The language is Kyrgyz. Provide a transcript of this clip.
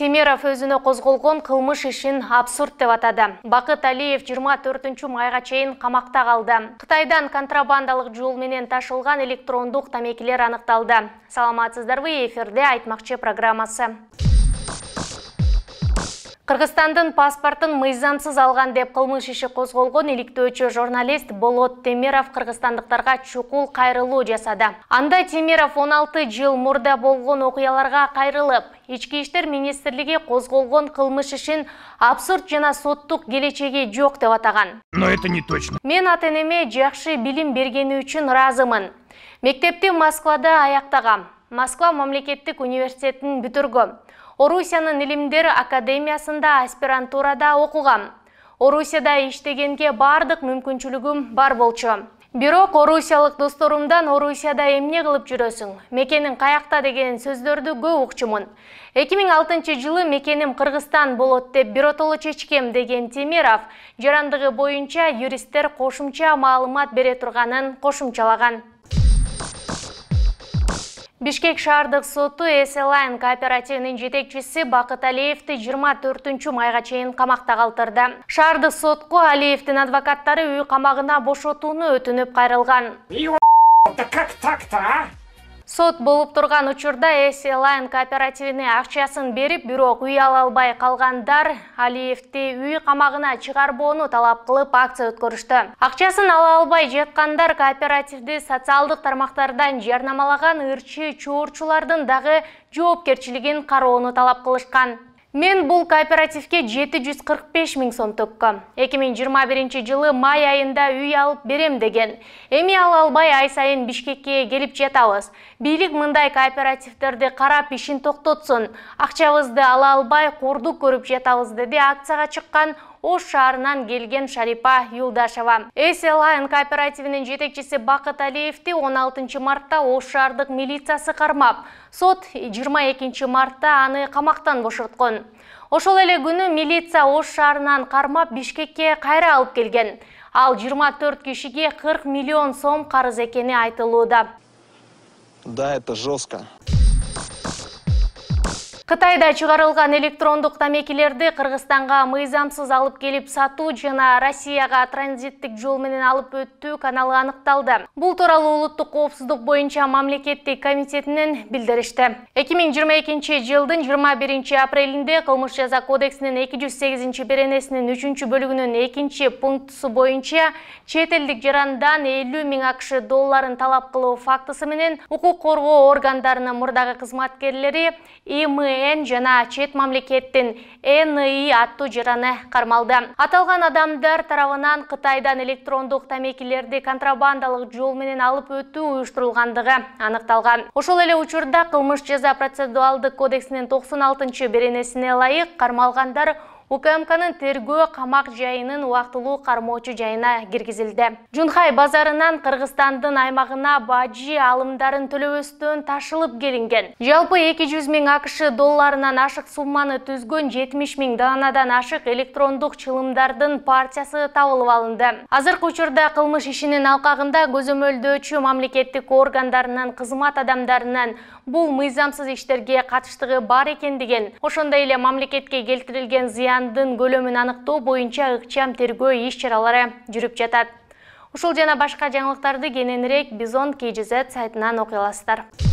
Темиров өзіні қозғылғын қылмыш үшін абсурд деп атады. Бақыт Алиев 24 майға чейін қамақта қалды. Қытайдан контрабандалық жолменен ташылған электрондық тамекілер анықталды. Саламатсыздар эфирде айтмақчы программасы. кыргызстандын паспортун мыйзамсыз алган деп кылмыш иши козголгон иликтөөчү журналист болот темиров кыргызстандыктарга чукул кайрылуу жасады анда темиров он алты жыл мурда болгон окуяларга кайрылып ички иштер министрлиги козголгон кылмыш ишин абсурд жана соттук келечеги жок деп атаган но это не точно мен ата энеме жакшы билим бергени үчүн ыраазымын мектепти москвада аяктагам москва мамлекеттик университетин бүтүргөм орусиянын илимдер академиясында аспирантурада окугам орусияда иштегенге бардык мүмкүнчүлүгүм бар болчу бирок орусиялык досторумдан орусияда эмне кылып жүрөсүң Мекенин каякта деген сөздөрдү көп укчумун 2006 жылы мекеним кыргызстан болот деп биротоло чечкем деген темиров жарандыгы боюнча юристтер кошумча маалымат бере турганын кошумчалаган бишкек шаардык соту эселайн кооперативинин жетекчиси бакыт Алиевди 24 майга чейин камакта калтырды шаардык сотко алиевдин адвокаттары үй камагына бошотууну өтүнүп кайрылган да как так то а сот болуп турган учурда эслайн кооперативине акчасын берип бирок үй ала албай калгандар Алиевти үй камагына чыгарбоону талап кылып акция өткөрүштү акчасын ала албай жаткандар кооперативди социалдык тармактардан жарнамалаган ырчы чоорчулардын дагы жоопкерчилигин кароону талап кылышкан мен бул кооперативке жети жүз кырк беш миң сом төккөм эки миң жыйырма биринчи жылы май айында үй алып берем деген эми ала албай ай сайын бишкекке келип жатабыз бийлик мындай кооперативдерди карап ишин токтотсун акчабызды ала албай кордук көрүп жатабыз деди акцияга чыккан ош шаарынан келген шарипа юлдашева эселайн кооперативинин жетекчиси бакыт алиевти он алтынчы мартта ош шаардык милициясы кармап сот жыйырма экинчи мартта аны камактан бошоткон ошол эле күнү милиция ош шаарынан кармап бишкекке кайра алып келген ал 24 кишиге 40 миллион сом карыз экени айтылууда да это жестко кытайда чыгарылган электрондук тамекилерди кыргызстанга мыйзамсыз алып келип сатуу жана россияга транзиттик жол менен алып өтүү каналы аныкталды бул тууралуу улуттук коопсуздук боюнча мамлекеттик комитетинен билдиришти эки миң жыйырма экинчи жылдын жыйырма биринчи апрелинде кылмыш жаза кодексинин эки жүз сегизинчи беренесинин үчүнчү бөлүгүнүн экинчи пунктусу боюнча чет элдик жарандан элүү миң акш долларын талап кылуу фактысы менен укук коргоо органдарынын мурдагы кызматкерлери им мен жана чет мамлекеттин эни атту жараны кармалды. Аталған адамдар тарабынан Кытайдан электрондук тамекилерди контрабандалық жол менен алып өтүү уюштурулгандыгы анықталған. Ошол эле учурда кылмыш жаза процессуалдык кодексинин 96-беренесине ылайык кармалгандар укмкнын тергөө камак жайынын убактылуу кармоочу жайына киргизилди жунхай базарынан кыргызстандын аймагына бажы алымдарын төлөбөстөн ташылып келинген жалпы эки жүз миң акш долларынан ашык сумманы түзгөн жетимиш миң даанадан ашык электрондук чылымдардын партиясы табылып алынды азыркы учурда кылмыш ишинин алкагында көзөмөлдөөчү мамлекеттик органдарынан кызмат адамдарынан бул мыйзамсыз иштерге катыштыгы бар экендигин ошондой эле мамлекетке келтирилген зыян зыяндын көлөмүн аныктоо боюнча ыкчам тергөө иш чаралары жүрүп жатат ушул жана башка жаңылыктарды кененирээк бизон kgz сайтынан окуй аласыздар